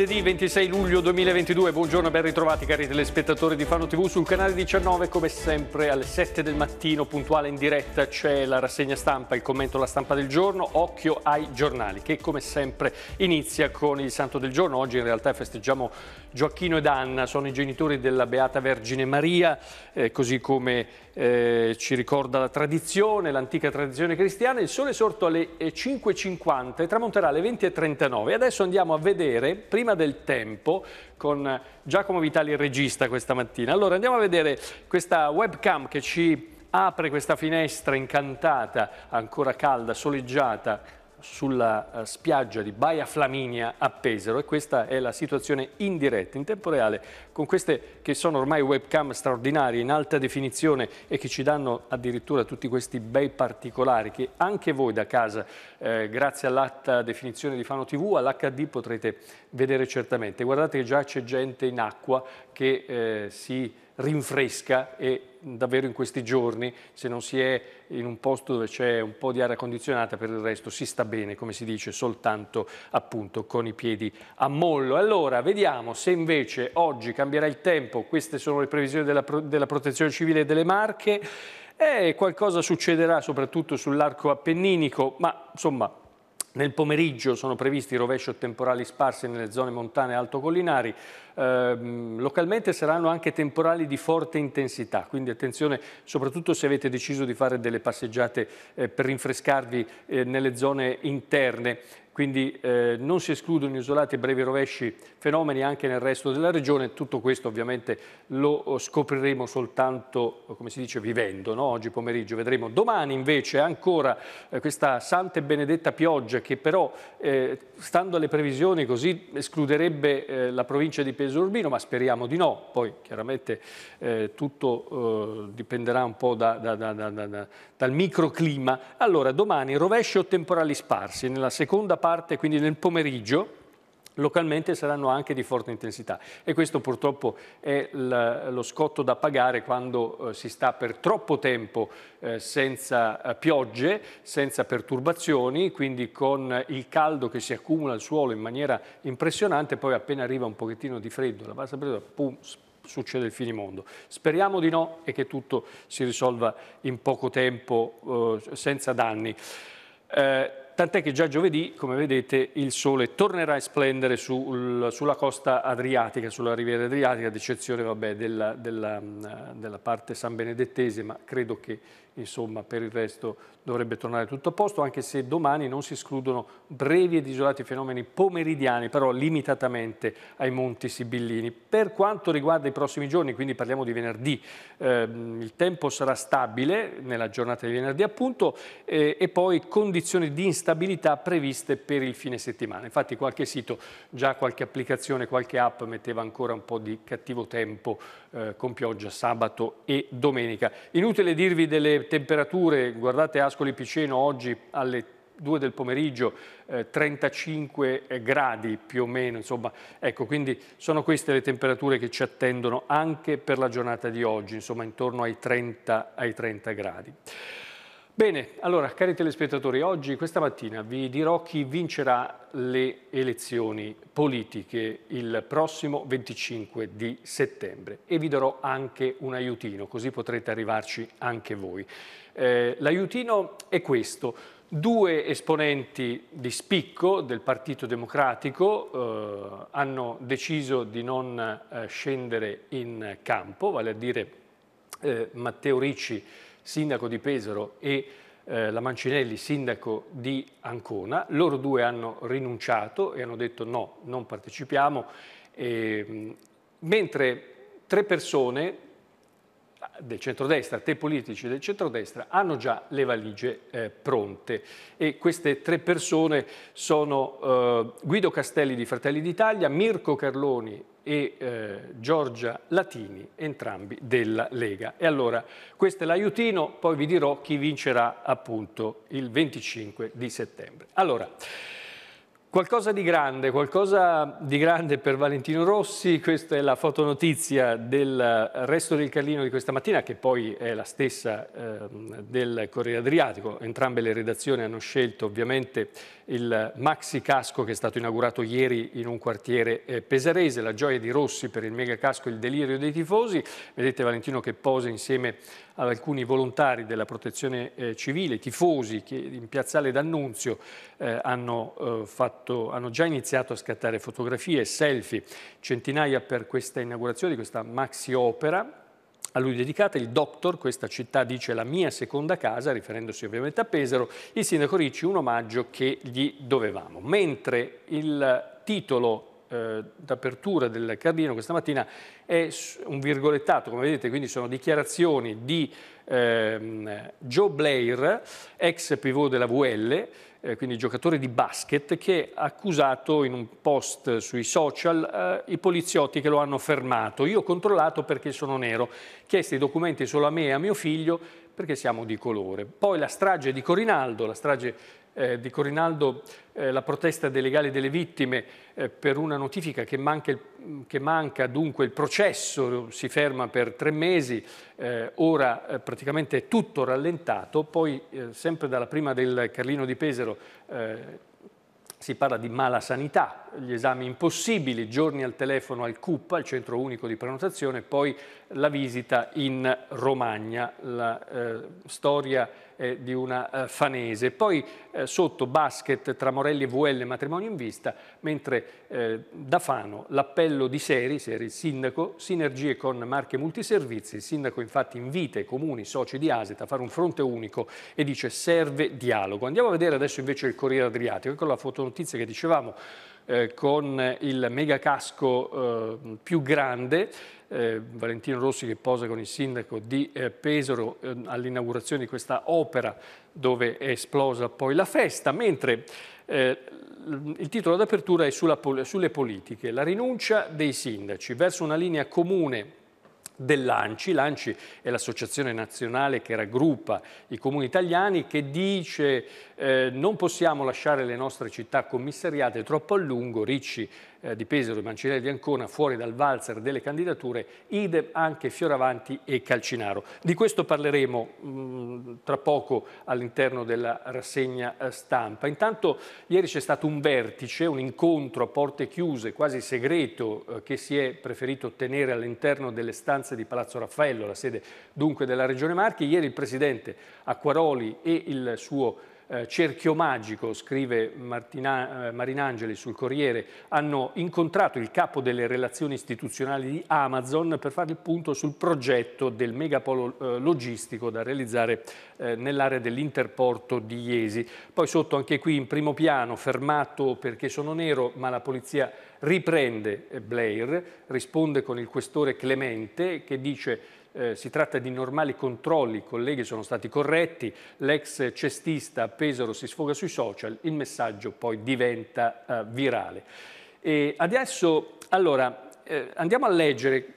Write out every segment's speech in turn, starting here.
martedì 26 luglio 2022. Buongiorno e ben ritrovati cari telespettatori di Fano TV sul canale 19 come sempre alle 7 del mattino puntuale in diretta c'è la rassegna stampa, il commento alla stampa del giorno, occhio ai giornali che come sempre inizia con il santo del giorno. Oggi in realtà festeggiamo Gioacchino ed Anna, sono i genitori della Beata Vergine Maria, eh, così come eh, ci ricorda la tradizione, l'antica tradizione cristiana. Il sole è sorto alle 5.50 eh, e tramonterà alle 20.39. Adesso andiamo a vedere prima prima del tempo con Giacomo Vitali, il regista, questa mattina. Allora andiamo a vedere questa webcam che ci apre questa finestra incantata, ancora calda, soleggiata, sulla eh, spiaggia di Baia Flaminia a Pesaro e questa è la situazione in diretta, in tempo reale, con queste che sono ormai webcam straordinarie in alta definizione e che ci danno addirittura tutti questi bei particolari che anche voi da casa, eh, grazie all'alta definizione di Fano TV, all'HD potrete vedere certamente. Guardate che già c'è gente in acqua che eh, si rinfresca e davvero in questi giorni, se non si è in un posto dove c'è un po' di aria condizionata, per il resto si sta bene, come si dice, soltanto appunto con i piedi a mollo. Allora, vediamo se invece oggi cambierà il tempo, queste sono le previsioni della, della Protezione Civile delle Marche, e eh, qualcosa succederà soprattutto sull'arco appenninico, ma insomma nel pomeriggio sono previsti rovesci o temporali sparsi nelle zone montane e altocollinari, eh, localmente saranno anche temporali di forte intensità, quindi attenzione soprattutto se avete deciso di fare delle passeggiate eh, per rinfrescarvi eh, nelle zone interne quindi eh, non si escludono isolati e brevi rovesci fenomeni anche nel resto della regione, tutto questo ovviamente lo eh, scopriremo soltanto, eh, come si dice, vivendo, no? oggi pomeriggio vedremo. Domani invece ancora eh, questa santa e benedetta pioggia che però, eh, stando alle previsioni, così escluderebbe eh, la provincia di Peso Urbino, ma speriamo di no, poi chiaramente tutto dipenderà un po' da, da, da, dal microclima. Allora, domani rovesci o temporali sparsi, nella seconda parte parte, quindi nel pomeriggio, localmente saranno anche di forte intensità e questo purtroppo è lo scotto da pagare quando eh, si sta per troppo tempo eh, senza eh, piogge, senza perturbazioni, quindi con il caldo che si accumula al suolo in maniera impressionante, poi appena arriva un pochettino di freddo, la bassa presa, pum, succede il finimondo. Speriamo di no e che tutto si risolva in poco tempo senza danni tant'è che già giovedì, come vedete, il sole tornerà a splendere sul, sulla costa adriatica, sulla riviera adriatica, ad eccezione vabbè, della, della, mm, della parte san benedettese, ma credo che insomma per il resto dovrebbe tornare tutto a posto, anche se domani non si escludono brevi ed isolati fenomeni pomeridiani, però limitatamente ai monti sibillini. Per quanto riguarda i prossimi giorni, quindi parliamo di venerdì, ehm, il tempo sarà stabile nella giornata di venerdì appunto eh, e poi condizioni di instabilità previste per il fine settimana. Infatti qualche sito, già qualche applicazione, qualche app metteva ancora un po' di cattivo tempo eh, con pioggia sabato e domenica. Inutile dirvi delle temperature, guardate Ascoli Piceno oggi alle 2 del pomeriggio, eh, 35 gradi più o meno, insomma, ecco, quindi sono queste le temperature che ci attendono anche per la giornata di oggi, insomma, intorno ai 30, ai 30 gradi. Bene, allora cari telespettatori, oggi, questa mattina, vi dirò chi vincerà le elezioni politiche il prossimo 25 di settembre e vi darò anche un aiutino, così potrete arrivarci anche voi. Eh, l'aiutino è questo, due esponenti di spicco del Partito Democratico eh, hanno deciso di non eh, scendere in campo, vale a dire eh, Matteo Ricci sindaco di Pesaro, e eh, la Mancinelli, sindaco di Ancona. Loro due hanno rinunciato e hanno detto no, non partecipiamo, e, ehm, mentre tre persone del centrodestra, tre politici del centrodestra hanno già le valigie eh, pronte e queste tre persone sono eh, Guido Castelli di Fratelli d'Italia, Mirko Carloni e eh, Giorgia Latini, entrambi della Lega. E allora, questo è l'aiutino, poi vi dirò chi vincerà appunto il 25 di settembre. Allora, Qualcosa di grande, qualcosa di grande per Valentino Rossi, questa è la fotonotizia del eh, resto del Carlino di questa mattina che poi è la stessa eh, del Corriere Adriatico, entrambe le redazioni hanno scelto ovviamente il maxi casco che è stato inaugurato ieri in un quartiere eh, pesarese, la gioia di Rossi per il mega casco Il delirio dei tifosi, vedete Valentino che posa insieme ad alcuni volontari della protezione eh, civile, tifosi che in piazzale d'Annunzio eh, hanno, eh, fatto, hanno già iniziato a scattare fotografie, selfie, centinaia per questa inaugurazione di questa maxi opera a lui dedicata, il Doctor, questa città dice la mia seconda casa, riferendosi ovviamente a Pesaro, il sindaco Ricci un omaggio che gli dovevamo. Mentre il titolo eh, d'apertura del Cardino questa mattina è un virgolettato, come vedete, quindi sono dichiarazioni di ehm, Joe Blair, ex pivot della VL, eh, quindi giocatore di basket, che ha accusato in un post sui social eh, i poliziotti che lo hanno fermato. Io ho controllato perché sono nero, chiesto i documenti solo a me e a mio figlio perché siamo di colore. Poi la strage di Corinaldo, la strage eh, di Corinaldo eh, la protesta dei legali delle vittime eh, per una notifica che manca, il, che manca, dunque il processo, si ferma per tre mesi, eh, ora eh, praticamente è tutto rallentato, poi eh, sempre dalla prima del Carlino di Pesaro si parla di mala sanità, gli esami impossibili, giorni al telefono al CUP, al centro unico di prenotazione, poi la visita in Romagna, la eh, storia eh, di una eh, fanese. Poi eh, sotto basket tra Morelli e VL matrimonio in vista, mentre eh, da Fano l'appello di Seri, Seri il sindaco, sinergie con Marche Multiservizi, il sindaco infatti invita i comuni, i soci di Aset a fare un fronte unico e dice serve dialogo. Andiamo a vedere adesso invece il Corriere Adriatico, ecco la fotonotizia che dicevamo eh, con il megacasco eh, più grande eh, Valentino Rossi che posa con il sindaco di eh, Pesaro eh, all'inaugurazione di questa opera dove è esplosa poi la festa, mentre eh, il titolo d'apertura è sulla, sulle politiche, la rinuncia dei sindaci verso una linea comune dell'ANCI. L'ANCI è l'associazione nazionale che raggruppa i comuni italiani che dice eh, non possiamo lasciare le nostre città commissariate troppo a lungo, Ricci eh, di Pesaro e Mancinelli di Ancona fuori dal valzer delle candidature, idem anche Fioravanti e Calcinaro. Di questo parleremo mh, mm, tra poco all'interno della rassegna eh, stampa. Intanto ieri c'è stato un vertice, un incontro a porte chiuse, quasi segreto, eh, che si è preferito tenere all'interno delle stanze di Palazzo Raffaello, la sede dunque della Regione Marchi. Ieri il Presidente Acquaroli e il suo eh, cerchio magico, scrive Martina, eh, Marinangeli sul Corriere, hanno incontrato il capo delle relazioni istituzionali di Amazon per fare il punto sul progetto del megapolo eh, logistico da realizzare nell'area dell'interporto di Iesi. Poi sotto anche qui in primo piano, fermato perché sono nero, ma la polizia riprende Blair, risponde con il questore Clemente che dice eh, si tratta di normali controlli, i colleghi sono stati corretti, l'ex cestista a Pesaro si sfoga sui social, il messaggio poi diventa eh, virale. E adesso, allora, eh, andiamo a leggere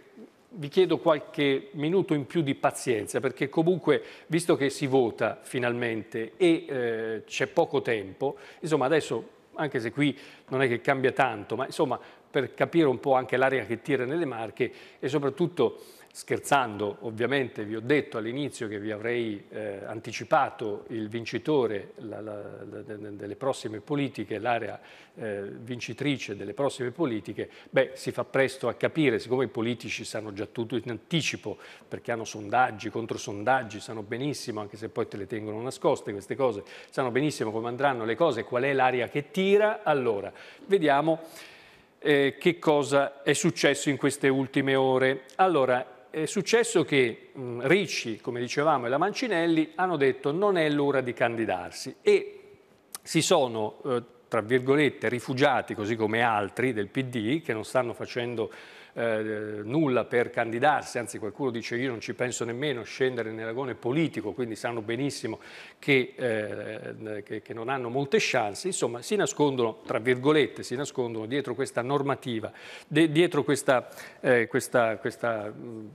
vi chiedo qualche minuto in più di pazienza perché comunque visto che si vota finalmente e eh, c'è poco tempo, insomma adesso anche se qui non è che cambia tanto, ma insomma per capire un po' anche l'aria che tira nelle marche e soprattutto scherzando ovviamente vi ho detto all'inizio che vi avrei eh, anticipato il vincitore la, la, la, delle prossime politiche, l'area eh, vincitrice delle prossime politiche, beh si fa presto a capire, siccome i politici sanno già tutto in anticipo perché hanno sondaggi, controsondaggi, sanno benissimo, anche se poi te le tengono nascoste queste cose, sanno benissimo come andranno le cose, qual è l'area che tira, allora vediamo eh, che cosa è successo in queste ultime ore. Allora, è successo che Ricci, come dicevamo, e la Mancinelli hanno detto non è l'ora di candidarsi e si sono, eh, tra virgolette, rifugiati, così come altri del PD, che non stanno facendo eh, nulla per candidarsi, anzi qualcuno dice io non ci penso nemmeno, a scendere nell'agone politico, quindi sanno benissimo che, eh, che, che non hanno molte chance, insomma si nascondono, tra virgolette, si nascondono dietro questa normativa, de, dietro questa, eh, questa, questa mm,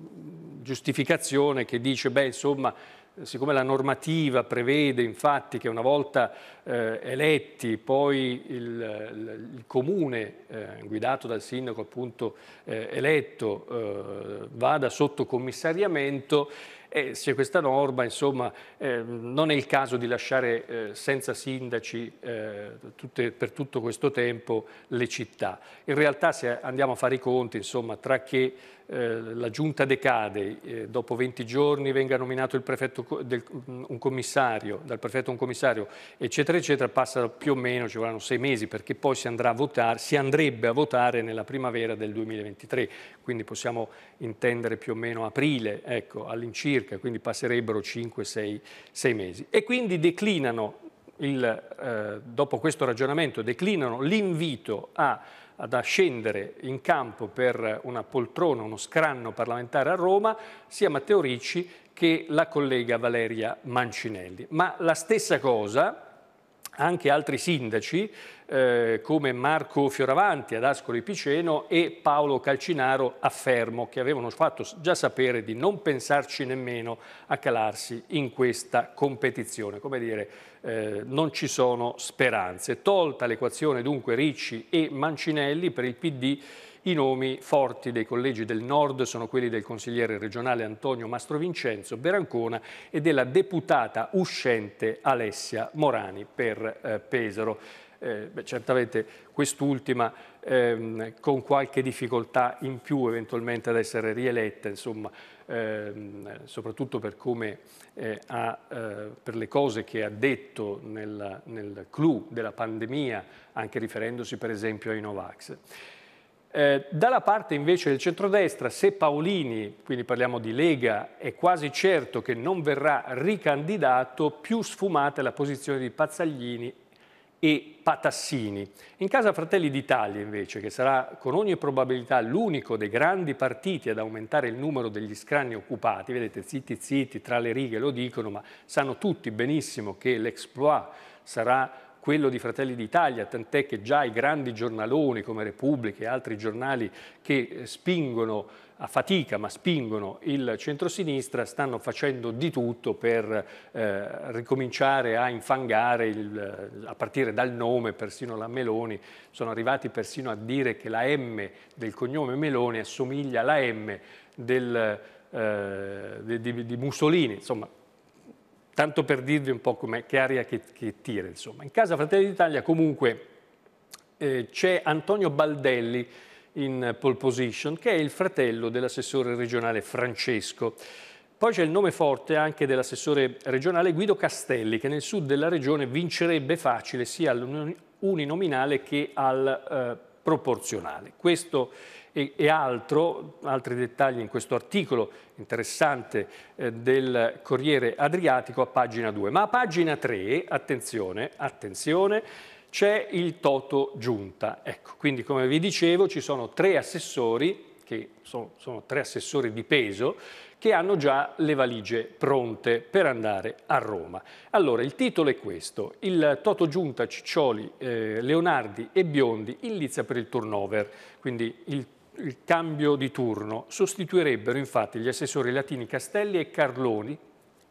giustificazione che dice beh insomma siccome la normativa prevede infatti che una volta eh, eletti poi il, il, comune eh, guidato dal sindaco appunto eh, eletto eh, vada sotto commissariamento eh, sia questa norma, insomma, eh, non è il caso di lasciare eh, senza sindaci eh, tutte, per tutto questo tempo le città. In realtà se andiamo a fare i conti, insomma, tra che eh, la giunta decade, eh, dopo 20 giorni venga nominato del, mm, un commissario, dal prefetto un commissario, eccetera, eccetera, passano più o meno, ci vorranno sei mesi, perché poi si, andrà a votare, si andrebbe a votare nella primavera del 2023, quindi possiamo intendere più o meno aprile, ecco, all'incirca circa, quindi passerebbero 5-6 mesi. E quindi declinano, il, eh, dopo questo ragionamento, declinano l'invito a ad ascendere in campo per una poltrona, uno scranno parlamentare a Roma, sia Matteo Ricci che la collega Valeria Mancinelli. Ma la stessa cosa anche altri sindaci eh, come Marco Fioravanti ad Ascoli Piceno e Paolo Calcinaro a Fermo che avevano fatto già sapere di non pensarci nemmeno a calarsi in questa competizione. Come dire, eh, non ci sono speranze. Tolta l'equazione dunque Ricci e Mancinelli per il PD i nomi forti dei collegi del Nord sono quelli del consigliere regionale Antonio Mastrovincenzo Berancona e della deputata uscente Alessia Morani per eh, Pesaro. Eh, beh, certamente quest'ultima ehm, con qualche difficoltà in più eventualmente ad essere rieletta, insomma, ehm, soprattutto per, come, eh, ha, eh, per, le cose che ha detto nel, nel clou della pandemia, anche riferendosi per esempio ai Novax. Eh, dalla parte invece del centrodestra, se Paolini, quindi parliamo di Lega, è quasi certo che non verrà ricandidato, più sfumata è la posizione di Pazzaglini e Patassini. In casa Fratelli d'Italia invece, che sarà con ogni probabilità l'unico dei grandi partiti ad aumentare il numero degli scranni occupati, vedete zitti zitti, tra le righe lo dicono, ma sanno tutti benissimo che l'exploit sarà quello di Fratelli d'Italia, tant'è che già i grandi giornaloni come Repubblica e altri giornali che eh, spingono a fatica ma spingono il centrosinistra stanno facendo di tutto per eh, ricominciare a infangare il, eh, a partire dal nome persino la Meloni sono arrivati persino a dire che la M del cognome Meloni assomiglia alla M del, eh, di, di Mussolini insomma tanto per dirvi un po' che aria che, che, tira. Insomma. In casa Fratelli d'Italia comunque eh, c'è Antonio Baldelli in pole position, che è il fratello dell'assessore regionale Francesco. Poi c'è il nome forte anche dell'assessore regionale Guido Castelli, che nel sud della regione vincerebbe facile sia all'uninominale che al eh, proporzionale. Questo e, e altro, altri dettagli in questo articolo interessante eh, del Corriere Adriatico a pagina 2. Ma a pagina 3, attenzione, attenzione, c'è il Toto Giunta. Ecco, quindi come vi dicevo ci sono tre assessori, che sono, sono tre assessori di peso, che hanno già le valigie pronte per andare a Roma. Allora, il titolo è questo, il Toto Giunta, Ciccioli, eh, Leonardi e Biondi inizia per il turnover, quindi il il cambio di turno, sostituirebbero infatti gli assessori Latini Castelli e Carloni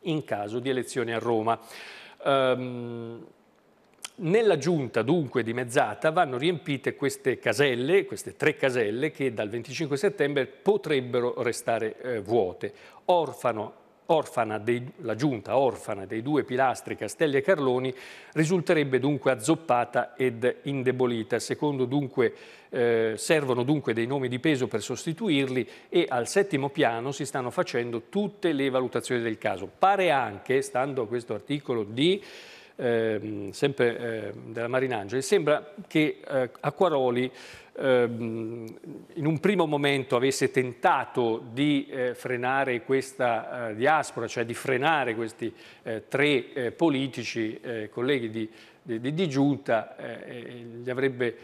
in caso di elezioni a Roma. Ehm, nella giunta dunque dimezzata vanno riempite queste caselle, queste tre caselle che dal 25 settembre potrebbero restare eh, vuote. Orfano orfana dei, la giunta orfana dei due pilastri Castelli e Carloni risulterebbe dunque azzoppata ed indebolita. Secondo dunque, eh, servono dunque dei nomi di peso per sostituirli e al settimo piano si stanno facendo tutte le valutazioni del caso. Pare anche, stando a questo articolo di eh, sempre eh, della Marinangeli, sembra che eh, Acquaroli ehm, in un primo momento avesse tentato di eh, frenare questa eh, diaspora, cioè di frenare questi eh, tre politici colleghi di, di, di giunta, gli avrebbe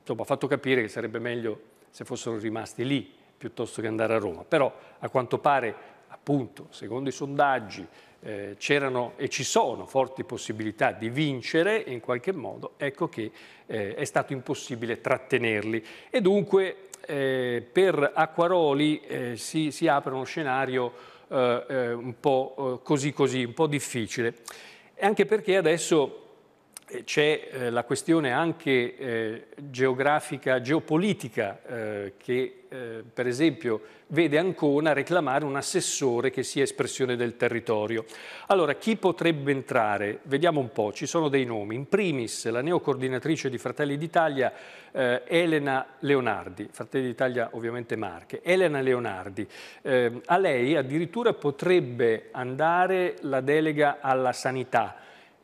insomma, fatto capire che sarebbe meglio se fossero rimasti lì piuttosto che andare a Roma. Però a quanto pare appunto, secondo i sondaggi, eh, c'erano e ci sono forti possibilità di vincere in qualche modo, ecco che eh, è stato impossibile trattenerli. E dunque eh, per Acquaroli eh, si, si, apre uno scenario eh, un po' così così, un po' difficile. Anche perché adesso c'è eh, la questione anche eh, geografica, geopolitica, eh, che per esempio vede Ancona reclamare un assessore che sia espressione del territorio. Allora, chi potrebbe entrare? Vediamo un po', ci sono dei nomi. In primis la neocoordinatrice di Fratelli d'Italia, eh, Elena Leonardi, Fratelli d'Italia ovviamente Marche, Elena Leonardi. Eh, a lei addirittura potrebbe andare la delega alla sanità,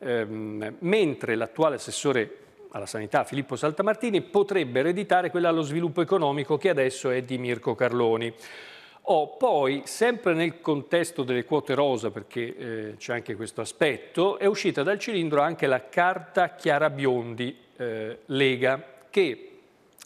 ehm, mentre l'attuale assessore alla sanità Filippo Saltamartini potrebbe ereditare quella allo sviluppo economico che adesso è di Mirko Carloni. Oh, poi, sempre nel contesto delle quote rosa, perché eh, c'è anche questo aspetto, è uscita dal cilindro anche la carta Chiara Biondi eh, Lega, che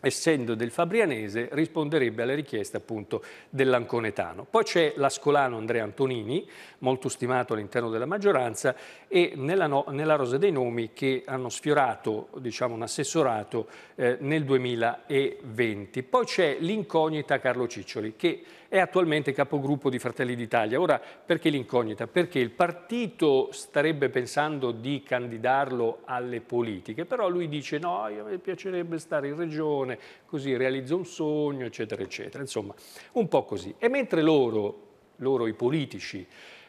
essendo del Fabrianese, risponderebbe alle richieste appunto dell'Anconetano. Poi c'è l'ascolano Andrea Antonini, molto stimato all'interno della maggioranza, e nella, no, nella, rosa dei nomi che hanno sfiorato diciamo, un assessorato eh, nel 2020. Poi c'è l'incognita Carlo Ciccioli, che è attualmente capogruppo di Fratelli d'Italia. Ora, perché l'incognita? Perché il partito starebbe pensando di candidarlo alle politiche, però lui dice no, io mi piacerebbe stare in regione, così realizzo un sogno, eccetera, eccetera. Insomma, un po' così. E mentre loro, loro i politici,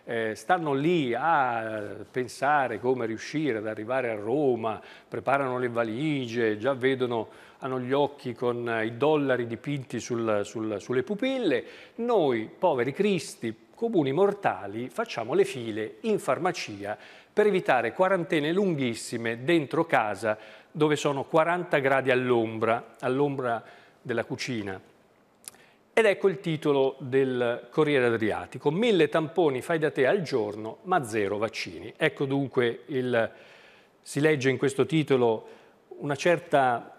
eh, stanno lì a pensare come riuscire ad arrivare a Roma, preparano le valigie, già vedono, hanno gli occhi con i dollari dipinti sul, sul, sulle pupille, noi poveri cristi, comuni mortali, facciamo le file in farmacia per evitare quarantene lunghissime dentro casa dove sono 40 gradi all'ombra, all'ombra della cucina. Ed ecco il titolo del Corriere Adriatico, mille tamponi fai da te al giorno ma zero vaccini. Ecco dunque, il, si legge in questo titolo una certa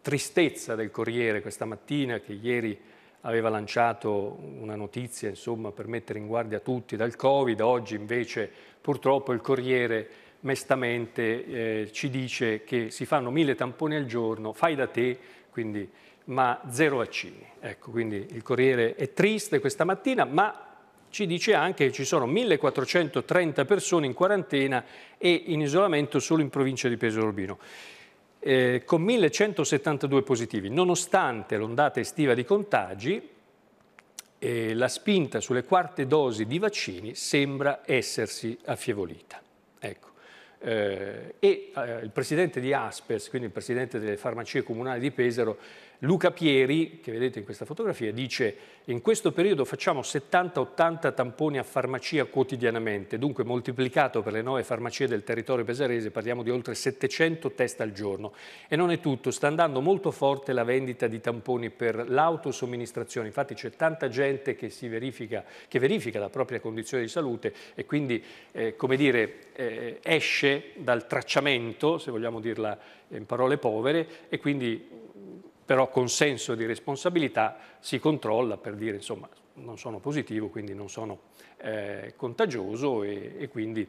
tristezza del Corriere questa mattina che ieri aveva lanciato una notizia insomma, per mettere in guardia tutti dal Covid, oggi invece purtroppo il Corriere mestamente eh, ci dice che si fanno mille tamponi al giorno, fai da te, quindi ma zero vaccini. Ecco, quindi il Corriere è triste questa mattina, ma ci dice anche che ci sono 1430 persone in quarantena e in isolamento solo in provincia di Pesaro Urbino. Eh, con 1172 positivi, nonostante l'ondata estiva di contagi, eh, la spinta sulle quarte dosi di vaccini sembra essersi affievolita. Ecco. Eh, e eh, il presidente di Aspers, quindi il presidente delle farmacie comunali di Pesaro, Luca Pieri, che vedete in questa fotografia, dice in questo periodo facciamo 70-80 tamponi a farmacia quotidianamente, dunque moltiplicato per le nove farmacie del territorio pesarese parliamo di oltre 700 test al giorno. E non è tutto, sta andando molto forte la vendita di tamponi per l'autosomministrazione, infatti c'è tanta gente che, verifica, che verifica la propria condizione di salute e quindi eh, come dire, eh, esce dal tracciamento, se vogliamo dirla in parole povere, e quindi però con senso di responsabilità si controlla per dire insomma non sono positivo, quindi non sono eh, contagioso e, e, quindi,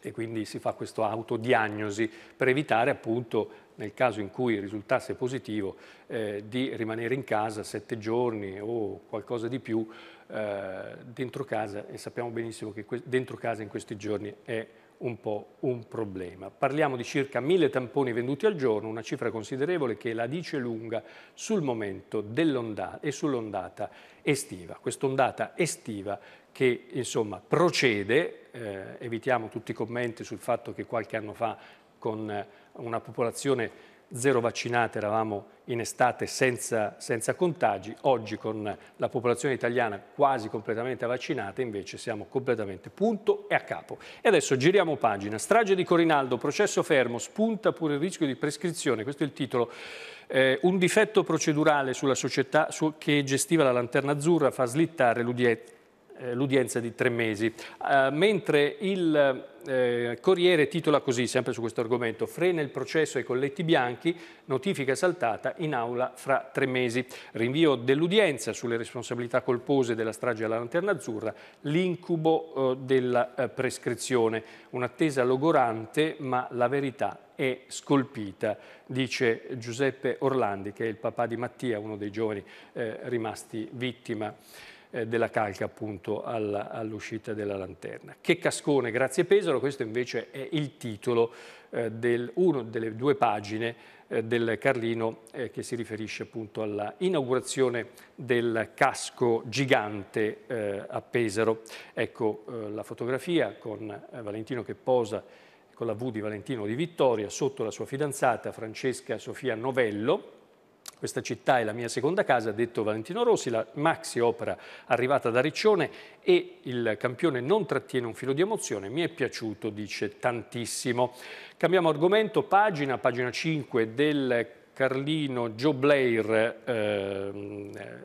e, quindi, si fa questa autodiagnosi per evitare appunto nel caso in cui risultasse positivo eh, di rimanere in casa sette giorni o qualcosa di più eh, dentro casa e sappiamo benissimo che dentro casa in questi giorni è un po' un problema. Parliamo di circa mille tamponi venduti al giorno, una cifra considerevole che la dice lunga sul momento dell'ondata e sull'ondata estiva. Quest'ondata estiva che insomma procede, eh, evitiamo tutti i commenti sul fatto che qualche anno fa con una popolazione zero vaccinate, eravamo in estate senza, senza, contagi, oggi con la popolazione italiana quasi completamente vaccinata invece siamo completamente punto e a capo. E adesso giriamo pagina, strage di Corinaldo, processo fermo, spunta pure il rischio di prescrizione, questo è il titolo, eh, un difetto procedurale sulla società su, che gestiva la Lanterna Azzurra fa slittare l'udienza eh, l'udienza di tre mesi. Eh, mentre il eh, Corriere titola così, sempre su questo argomento, frena il processo ai colletti bianchi, notifica saltata in aula fra tre mesi. Rinvio dell'udienza sulle responsabilità colpose della strage alla Lanterna Azzurra, l'incubo eh, della eh, prescrizione. Un'attesa logorante, ma la verità è scolpita, dice Giuseppe Orlandi, che è il papà di Mattia, uno dei giovani rimasti vittima eh, della calca appunto all'uscita all della lanterna. Che cascone, grazie Pesaro, questo invece è il titolo eh, di una delle due pagine eh, del Carlino eh, che si riferisce appunto alla inaugurazione del casco gigante eh, a Pesaro. Ecco eh, la fotografia con eh, Valentino che posa con la V di Valentino di Vittoria sotto la sua fidanzata Francesca Sofia Novello questa città è la mia seconda casa, ha detto Valentino Rossi, la maxi opera arrivata da Riccione e il campione non trattiene un filo di emozione, mi è piaciuto, dice tantissimo. Cambiamo argomento, pagina, pagina 5 del Carlino Joe Blair eh,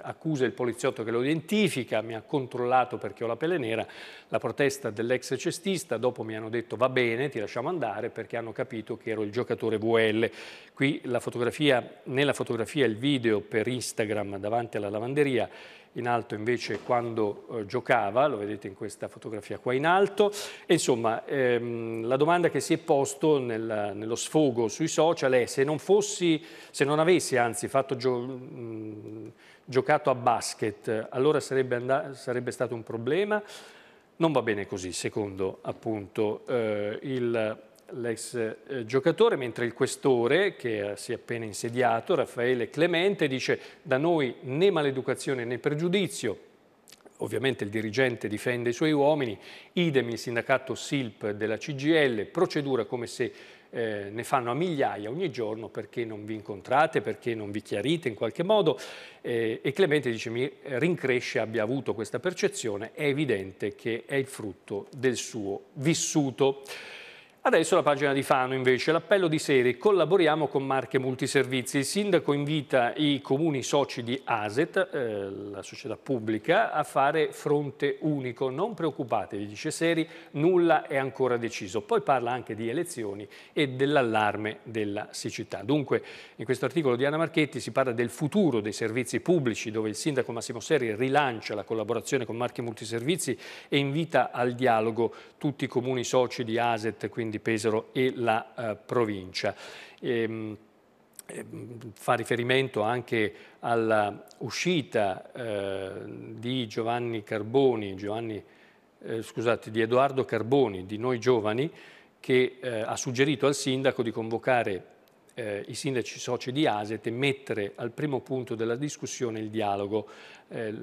accusa il poliziotto che lo identifica, mi ha controllato perché ho la pelle nera, la protesta dell'ex cestista, dopo mi hanno detto va bene, ti lasciamo andare perché hanno capito che ero il giocatore VL. Qui la fotografia, nella fotografia il video per Instagram davanti alla lavanderia in alto invece quando eh, giocava, lo vedete in questa fotografia qua in alto. E insomma, ehm, la domanda che si è posto nel, nello sfogo sui social è se non fossi, se non avessi anzi fatto gio mh, mm, giocato a basket, allora sarebbe, sarebbe stato un problema? Non va bene così, secondo appunto eh, il l'ex eh, giocatore, mentre il questore, che eh, si è appena insediato, Raffaele Clemente, dice da noi né maleducazione né pregiudizio, ovviamente il dirigente difende i suoi uomini, idem il sindacato SILP della CGL, procedura come se eh, ne fanno a migliaia ogni giorno perché non vi incontrate, perché non vi chiarite in qualche modo eh, e Clemente dice mi rincresce abbia avuto questa percezione, è evidente che è il frutto del suo vissuto. Adesso la pagina di Fano invece, l'appello di Seri, collaboriamo con Marche Multiservizi. Il sindaco invita i comuni soci di ASET, eh, la società pubblica, a fare fronte unico. Non preoccupatevi, dice Seri, nulla è ancora deciso. Poi parla anche di elezioni e dell'allarme della siccità. Dunque, in questo articolo di Anna Marchetti si parla del futuro dei servizi pubblici, dove il sindaco Massimo Seri rilancia la collaborazione con Marche Multiservizi e invita al dialogo tutti i comuni soci di ASET, quindi di Pesaro e la eh, provincia. E, ehm, ehm, fa riferimento anche all'uscita eh, di Giovanni Carboni, Giovanni, eh, scusate, di Edoardo Carboni, di Noi Giovani, che eh, ha suggerito al sindaco di convocare eh, i sindaci soci di ASET e mettere al primo punto della discussione il dialogo. Eh,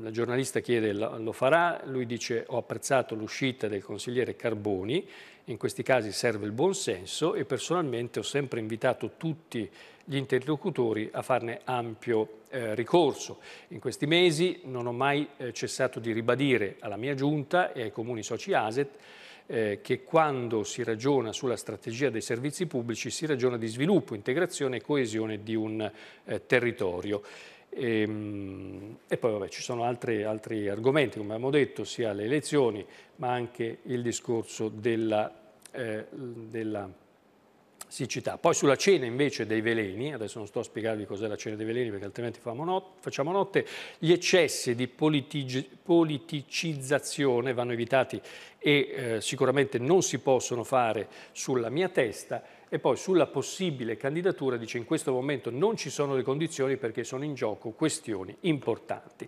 la giornalista chiede lo farà, lui dice ho apprezzato l'uscita del consigliere Carboni, in questi casi serve il buonsenso e personalmente ho sempre invitato tutti gli interlocutori a farne ampio eh, ricorso. In questi mesi non ho mai eh, cessato di ribadire alla mia giunta e ai comuni soci ASET eh, che quando si ragiona sulla strategia dei servizi pubblici si ragiona di sviluppo, integrazione e coesione di un eh, territorio. E, ehm, e, poi vabbè, ci sono altri, altri, argomenti, come abbiamo detto, sia le elezioni ma anche il discorso della, eh, della siccità. Poi sulla cena invece dei veleni, adesso non sto a spiegarvi cos'è la cena dei veleni perché altrimenti facciamo notte, gli eccessi di politicizzazione vanno evitati e eh, sicuramente non si possono fare sulla mia testa e poi sulla possibile candidatura dice in questo momento non ci sono le condizioni perché sono in gioco questioni importanti.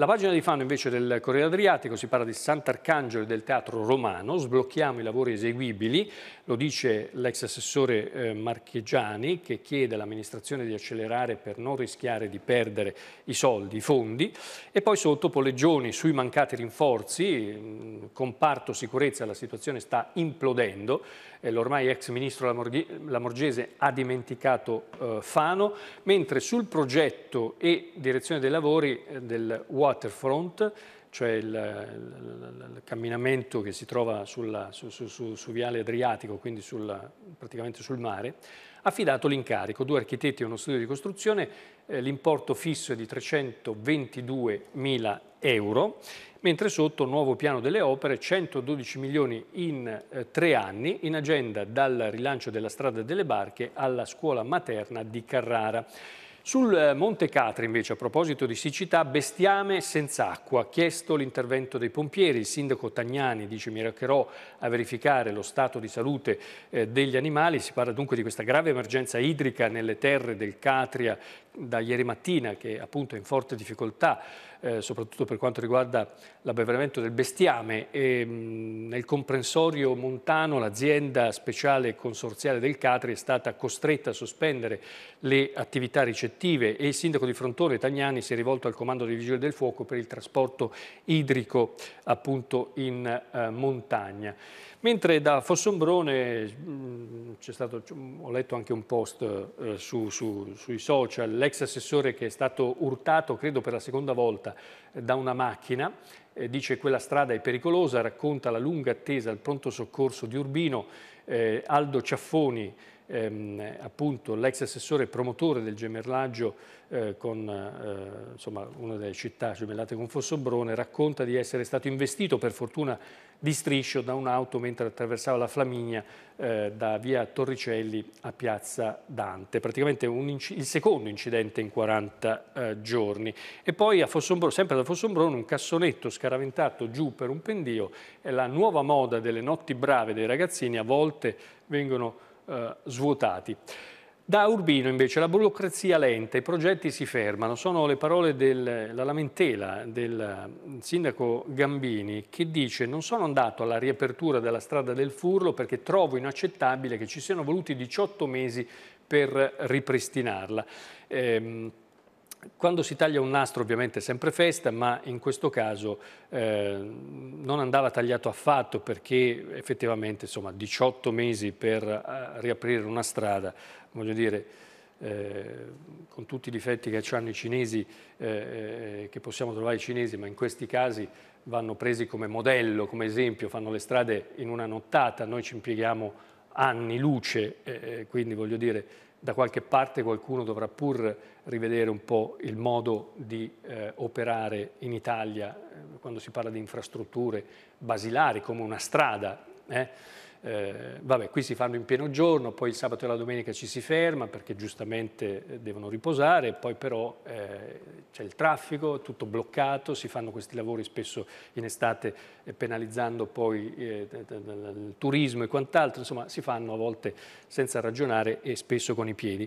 La pagina di Fano invece del Corriere Adriatico si parla di Sant'Arcangelo e del Teatro Romano, sblocchiamo i lavori eseguibili, lo dice l'ex assessore eh, Marchegiani che chiede all'amministrazione di accelerare per non rischiare di perdere i soldi, i fondi e poi sotto Poleggioni sui mancati rinforzi, mm, comparto sicurezza, la situazione sta implodendo, l'ormai ex ministro Lamorgese ha dimenticato eh, Fano, mentre sul progetto e direzione dei lavori eh, del UAS waterfront, cioè il, il, il, camminamento che si trova sulla, su, su, su, su, Viale Adriatico, quindi sulla, praticamente sul mare, affidato l'incarico, due architetti e uno studio di costruzione, eh, l'importo fisso è di 322 mila euro, mentre sotto nuovo piano delle opere 112 milioni in eh, tre anni, in agenda dal rilancio della strada delle barche alla scuola materna di Carrara. Sul eh, Monte Catri invece, a proposito di siccità, bestiame senza acqua, chiesto l'intervento dei pompieri, il sindaco Tagnani dice mi recherò a verificare lo stato di salute eh, degli animali, si parla dunque di questa grave emergenza idrica nelle terre del Catria da ieri mattina che appunto è in forte difficoltà eh, soprattutto per quanto riguarda l'abbeveramento del bestiame. E, ehm, mh, nel comprensorio montano l'azienda speciale consorziale del Catri è stata costretta a sospendere le attività ricettive e il sindaco di Frontone, Tagnani, si è rivolto al comando dei Vigili del Fuoco per il trasporto idrico appunto in eh, montagna. Mentre da Fossombrone mm, stato, ho letto anche un post eh, su, su, sui social, l'ex assessore che è stato urtato, credo per la seconda volta, eh, da una macchina, eh, dice quella strada è pericolosa, racconta la lunga attesa al pronto soccorso di Urbino, eh, Aldo Ciaffoni, ehm, appunto l'ex assessore promotore del gemellaggio eh, con eh, insomma, una delle città gemellate con Fossobrone, racconta di essere stato investito per fortuna di striscio da un'auto mentre attraversava la Flaminia eh, da via Torricelli a piazza Dante, praticamente il secondo incidente in 40 eh, giorni. E poi a Fossombrone, sempre da Fossombrone, un cassonetto scaraventato giù per un pendio, è la nuova moda delle notti brave dei ragazzini, a volte vengono eh, svuotati. Da Urbino invece, la burocrazia lenta, i progetti si fermano, sono le parole della lamentela del mm, sindaco Gambini che dice non sono andato alla riapertura della strada del Furlo perché trovo inaccettabile che ci siano voluti 18 mesi per ripristinarla. Ehm, quando si taglia un nastro ovviamente è sempre festa, ma in questo caso eh, non andava tagliato affatto perché effettivamente insomma, 18 mesi per eh, riaprire una strada, voglio dire, eh, con tutti i difetti che hanno i cinesi, eh, eh, che possiamo trovare i cinesi, ma in questi casi vanno presi come modello, come esempio, fanno le strade in una nottata, noi ci impieghiamo anni luce, eh, quindi voglio dire da qualche parte qualcuno dovrà pur rivedere un po' il modo di eh, operare in Italia eh, quando si parla di infrastrutture basilari come una strada. Eh. Eh, vabbè, qui si fanno in pieno giorno, poi il sabato e la domenica ci si ferma perché giustamente eh, devono riposare, poi però eh, c'è il traffico, tutto bloccato, si fanno questi lavori spesso in estate eh, penalizzando poi eh, il turismo e quant'altro, insomma si fanno a volte senza ragionare e spesso con i piedi.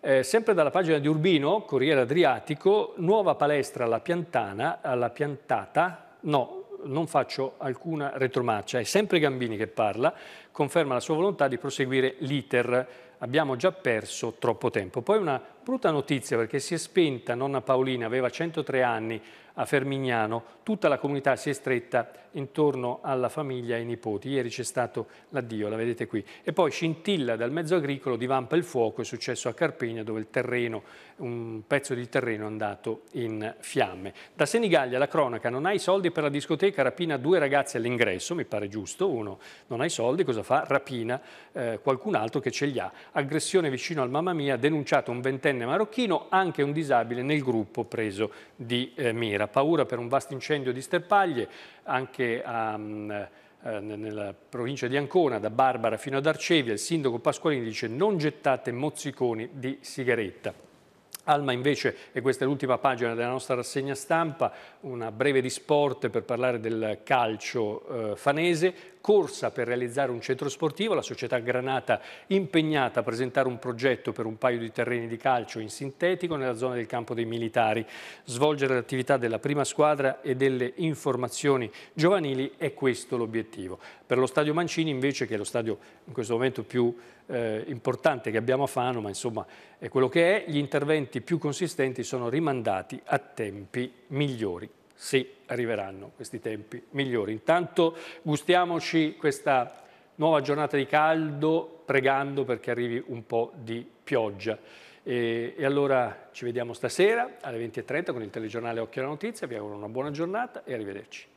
Eh, sempre dalla pagina di Urbino, Corriere Adriatico, nuova palestra alla piantana, alla piantata, no, non faccio alcuna retromarcia, è sempre Gambini che parla, conferma la sua volontà di proseguire l'iter, abbiamo già perso troppo tempo. Poi una brutta notizia perché si è spenta nonna Paolina, aveva 103 anni a Fermignano, tutta la comunità si è stretta intorno alla famiglia e ai nipoti. Ieri c'è stato l'addio, la vedete qui. E poi scintilla dal mezzo agricolo, divampa il fuoco, è successo a Carpegna dove il terreno, un pezzo di terreno è andato in fiamme. Da Senigallia la cronaca, non hai soldi per la discoteca, rapina due ragazzi all'ingresso, mi pare giusto, uno non ha i soldi, cosa fa? Rapina eh, qualcun altro che ce li ha. Aggressione vicino al Mamma Mia, denunciato un ventenne diciottenne marocchino, anche un disabile nel gruppo preso di eh, mira. Paura per un vasto incendio di sterpaglie anche a... Um, ehm, eh, nella provincia di Ancona, da Barbara fino ad Arcevia, il sindaco Pasqualini dice non gettate mozziconi di sigaretta. Alma invece, e questa è l'ultima pagina della nostra rassegna stampa, una breve di sport per parlare del calcio eh, fanese, corsa per realizzare un centro sportivo, la società Granata impegnata a presentare un progetto per un paio di terreni di calcio in sintetico nella zona del campo dei militari. Svolgere l'attività della prima squadra e delle informazioni giovanili è questo l'obiettivo. Per lo stadio Mancini invece, che è lo stadio in questo momento più eh, importante che abbiamo a Fano, ma insomma è quello che è, gli interventi più consistenti sono rimandati a tempi migliori. Sì, arriveranno questi tempi migliori. Intanto gustiamoci questa nuova giornata di caldo, pregando perché arrivi un po' di pioggia. E, e allora ci vediamo stasera alle 20.30 con il telegiornale Occhio alla Notizia. Vi auguro una buona giornata e arrivederci.